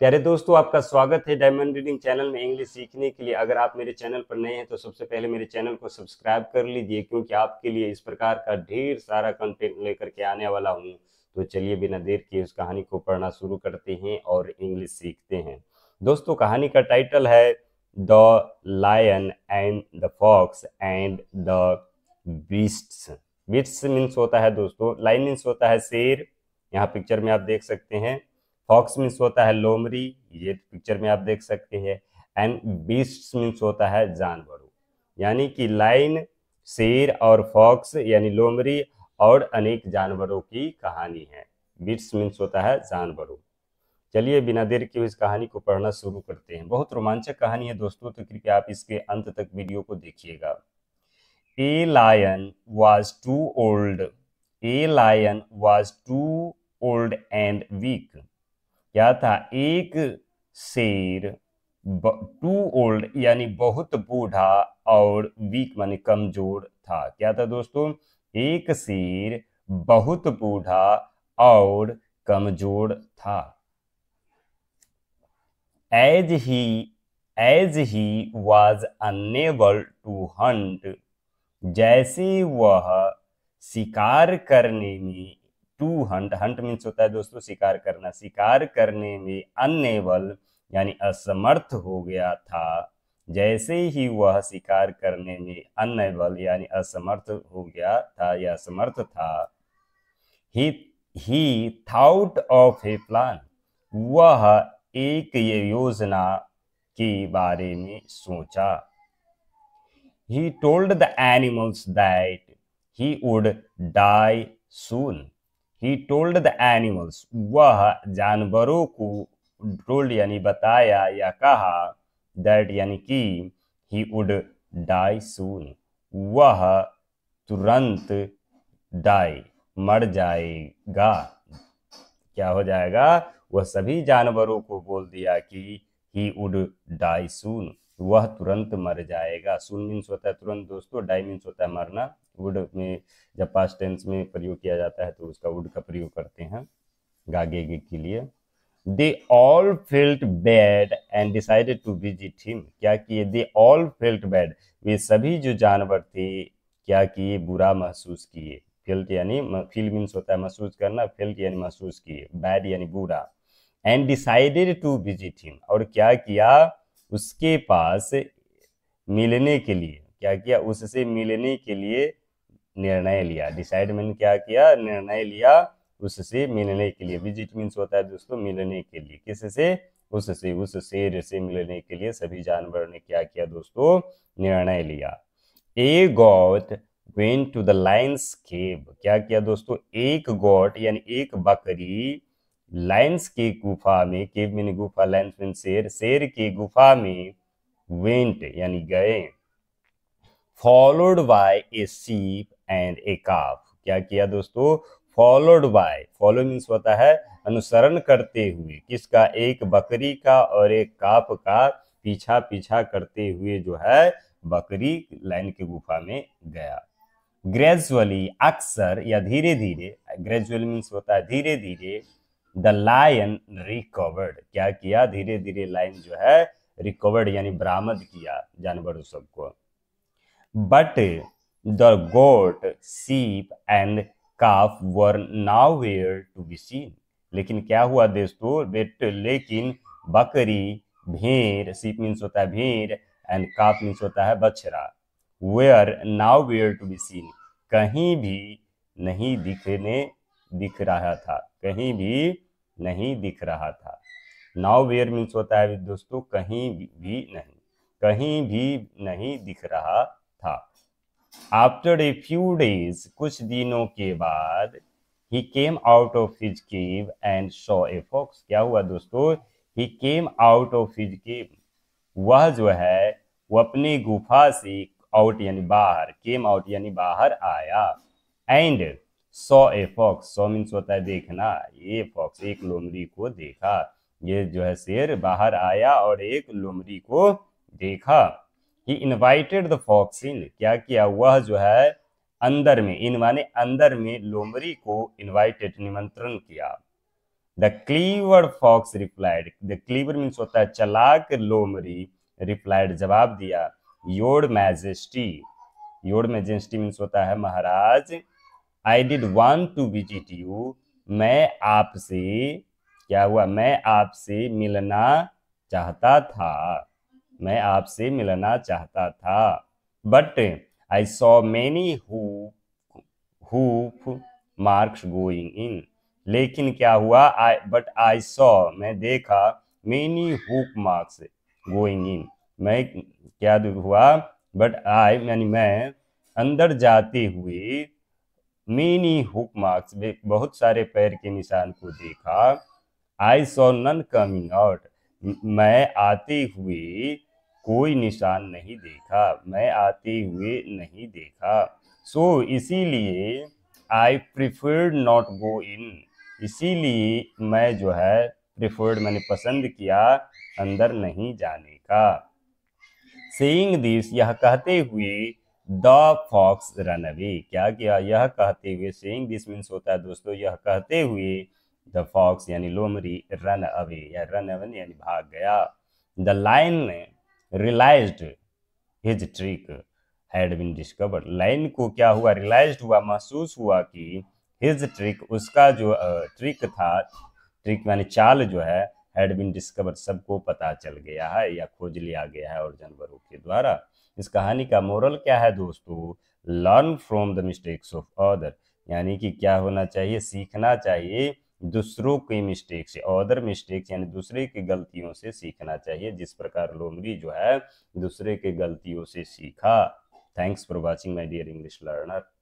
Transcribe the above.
प्यारे दोस्तों आपका स्वागत है डायमंड रीडिंग चैनल में इंग्लिश सीखने के लिए अगर आप मेरे चैनल पर नए हैं तो सबसे पहले मेरे चैनल को सब्सक्राइब कर लीजिए क्योंकि आपके लिए इस प्रकार का ढेर सारा कंटेंट लेकर के आने वाला हूँ तो चलिए बिना देर किए उस कहानी को पढ़ना शुरू करते हैं और इंग्लिश सीखते हैं दोस्तों कहानी का टाइटल है the lion and the fox and the beasts beats means होता है दोस्तों लाइन मीन्स होता है शेर यहाँ पिक्चर में आप देख सकते हैं फॉक्स मीन्स होता है लोमरी ये पिक्चर में आप देख सकते हैं एंड बीस्ट मीन्स होता है जानवरों यानी कि लाइन शेर और फॉक्स यानी लोमरी और अनेक जानवरों की कहानी है बीट्स मीन्स होता है जानवरों चलिए बिना देर के इस कहानी को पढ़ना शुरू करते हैं बहुत रोमांचक कहानी है दोस्तों तो कृपया आप इसके अंत तक वीडियो को देखिएगा a lion was too old a lion was too old and weak क्या था एक शेर टू ओल्ड यानी बहुत बूढ़ा और वीक माने कमजोर था क्या था दोस्तों एक शेर बहुत बूढ़ा और कमजोर था as he as he was unable to hunt जैसे वह शिकार करने में टू हंट हंट मीन्स होता है दोस्तों शिकार करना शिकार करने में अनएबल यानी असमर्थ हो गया था जैसे ही वह शिकार करने में अनएबल यानी असमर्थ हो गया था या असमर्थ था he he thought of a plan वह एक योजना के बारे में सोचा he told the animals that he would die soon he told the animals वह जानवरों को टोल्ड यानी बताया या कहा दैट यानी कि ही वुड डाई सून वह तुरंत डाई मर जाएगा क्या हो जाएगा वह सभी जानवरों को बोल दिया कि ही वुड डाई सून वह तुरंत मर जाएगा सुन मीन्स होता है तुरंत दोस्तों डाई मीन्स होता है मरना वुड में जब पास टेंस में प्रयोग किया जाता है तो उसका वुड का प्रयोग करते हैं गागे के लिए they all felt bad and decided to visit him क्या किए दे ऑल फेल्ट बैड वे सभी जो जानवर थे क्या किए बुरा महसूस किए फेल्ट यानी फील मीन्स होता है महसूस करना फेल्ट यानी महसूस किए बैड यानी बुरा and decided to visit him और क्या किया उसके पास मिलने के लिए क्या किया उससे मिलने के लिए निर्णय लिया डिसाइड मैंने क्या किया निर्णय लिया उससे मिलने के लिए विजिट मीन्स होता है दोस्तों मिलने के लिए किससे उससे उस शेर से मिलने के लिए सभी जानवर ने क्या किया दोस्तों निर्णय लिया a goat went to the lion's cave क्या किया दोस्तों एक गोट यानी एक बकरी लायंस की गुफा में केव मीन गुफा लायंस मीन शेर शेर की गुफा में वेंट यानी गए फॉलोड बाय ए सीप एंड ए काफ क्या किया दोस्तों फॉलोड बाय फॉलो मीन्स होता है अनुसरण करते हुए किसका एक बकरी का और एक काप का पीछा पीछा करते हुए जो है बकरी लाइन की गुफा में गया ग्रेजुअली अक्सर या धीरे धीरे ग्रेजुअल मीन्स होता है धीरे धीरे द लायन रिकवर्ड क्या किया धीरे धीरे लायन जो है रिकवर्ड यानी बरामद किया जानवरों सबको but the goat sheep and calf were now where to be seen लेकिन क्या हुआ दोस्तों बेट लेकिन बकरी भेड़ सीप मीन्स होता है भेड़ एंड काफ मीन्स होता है बछरा were now where to be seen कहीं भी नहीं दिखने दिख रहा था कहीं भी नहीं दिख रहा था नाउ वेयर मीन्स होता है दोस्तों कहीं भी नहीं कहीं भी नहीं दिख रहा था आफ्टर ए फ्यू डेज कुछ दिनों के बाद he came out of his cave and saw a fox क्या हुआ दोस्तों he came out of his cave वह जो है वो अपनी गुफा से आउट यानी बाहर केम आउट यानी बाहर आया एंड सौ ए फॉक्स सौ मीन्स होता है देखना ये फॉक्स एक लोमड़ी को देखा ये जो है शेर बाहर आया और एक लोमड़ी को देखा he invited the fox in क्या किया वह जो है अंदर में इन माने अंदर में लोमड़ी को इनवाइटेड निमंत्रण किया the clever fox replied the clever means होता है चलाक लोमरी रिप्लाइड जवाब दिया your majesty your majesty means होता है महाराज I did want to visit you मैं आपसे क्या हुआ मैं आपसे मिलना चाहता था मैं आपसे मिलना चाहता था but I saw many hoof marks going in लेकिन क्या हुआ आई बट आई सॉ मैं देखा many hoof marks going in मैं क्या हुआ बट आई यानी मैं अंदर जाते हुए मीनी हुक मार्क्स बहुत सारे पैर के निशान को देखा I saw none coming out मैं आते हुए कोई निशान नहीं देखा मैं आते हुए नहीं देखा सो so, इसीलिए आई प्रिफर्ड नॉट गो इन इसीलिए मैं जो है प्रिफर्ड मैंने पसंद किया अंदर नहीं जाने का सेइंग दिस यह कहते हुए द फॉक्स रन अवे क्या किया यह कहते हुए सेइंग दिस मीन्स होता है दोस्तों यह कहते हुए द फॉक्स यानी लोमरी रन अवे या रन अवन यानी भाग गया the lion realise his trick had been discovered lion को क्या हुआ रियलाइज हुआ महसूस हुआ कि हिज ट्रिक उसका जो ट्रिक था ट्रिक मानी चाल जो है हैड बिन डिस्कवर्ड सबको पता चल गया है या खोज लिया गया है और जानवरों के द्वारा इस कहानी का मोरल क्या है दोस्तों learn from the mistakes of other यानी कि क्या होना चाहिए सीखना चाहिए दूसरों की मिस्टेक से अदर मिस्टेक्स यानी दूसरे की गलतियों से सीखना चाहिए जिस प्रकार लोमड़ी जो है दूसरे के गलतियों से सीखा thanks for watching my dear English learner